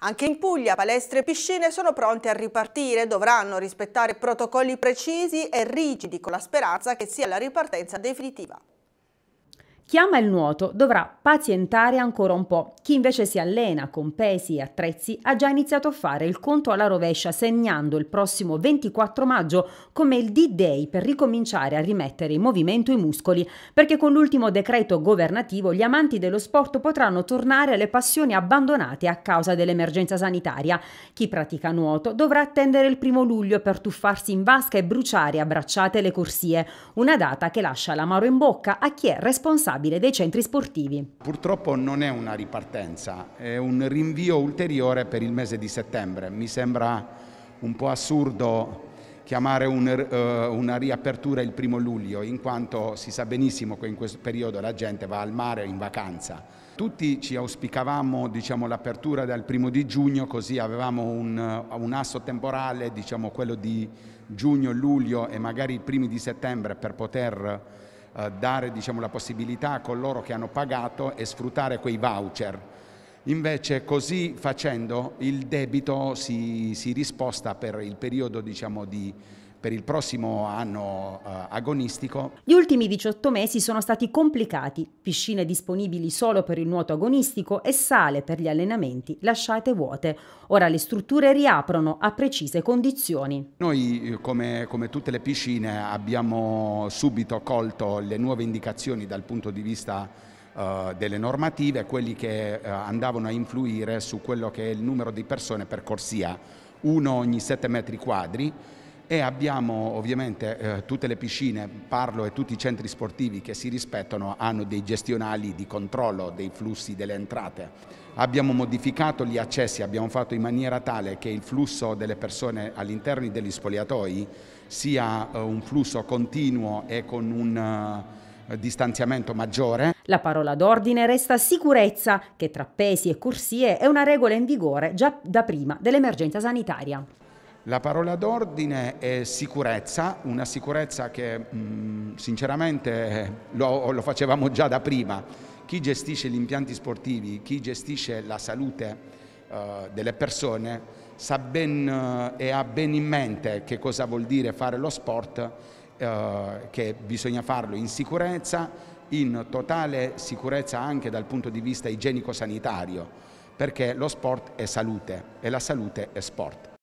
Anche in Puglia palestre e piscine sono pronte a ripartire, dovranno rispettare protocolli precisi e rigidi con la speranza che sia la ripartenza definitiva. Chi ama il nuoto dovrà pazientare ancora un po'. Chi invece si allena con pesi e attrezzi ha già iniziato a fare il conto alla rovescia segnando il prossimo 24 maggio come il D-Day per ricominciare a rimettere in movimento i muscoli, perché con l'ultimo decreto governativo gli amanti dello sport potranno tornare alle passioni abbandonate a causa dell'emergenza sanitaria. Chi pratica nuoto dovrà attendere il primo luglio per tuffarsi in vasca e bruciare a bracciate le corsie, una data che lascia l'amaro in bocca a chi è responsabile stabile dei centri sportivi. Purtroppo non è una ripartenza, è un rinvio ulteriore per il mese di settembre. Mi sembra un po' assurdo chiamare eh, una riapertura il primo luglio, in quanto si sa benissimo che in questo periodo la gente va al mare in vacanza. Tutti ci auspicavamo diciamo, l'apertura dal primo di giugno, così avevamo un, un asso temporale, diciamo, quello di giugno, luglio e magari i primi di settembre per poter eh, dare diciamo, la possibilità a coloro che hanno pagato e sfruttare quei voucher. Invece così facendo il debito si, si risposta per il periodo diciamo, di, per il prossimo anno eh, agonistico. Gli ultimi 18 mesi sono stati complicati, piscine disponibili solo per il nuoto agonistico e sale per gli allenamenti lasciate vuote. Ora le strutture riaprono a precise condizioni. Noi eh, come, come tutte le piscine abbiamo subito colto le nuove indicazioni dal punto di vista eh, delle normative, quelli che eh, andavano a influire su quello che è il numero di persone per corsia, uno ogni 7 metri quadri e abbiamo ovviamente eh, tutte le piscine, parlo e tutti i centri sportivi che si rispettano hanno dei gestionali di controllo dei flussi delle entrate. Abbiamo modificato gli accessi, abbiamo fatto in maniera tale che il flusso delle persone all'interno degli spogliatoi sia eh, un flusso continuo e con un eh, distanziamento maggiore. La parola d'ordine resta sicurezza, che tra pesi e corsie è una regola in vigore già da prima dell'emergenza sanitaria. La parola d'ordine è sicurezza, una sicurezza che mh, mm, sinceramente lo, lo facevamo già da prima. Chi gestisce gli impianti sportivi, chi gestisce la salute eh, delle persone sa ben eh, e ha ben in mente che cosa vuol dire fare lo sport, eh, che bisogna farlo in sicurezza, in totale sicurezza anche dal punto di vista igienico-sanitario, perché lo sport è salute e la salute è sport.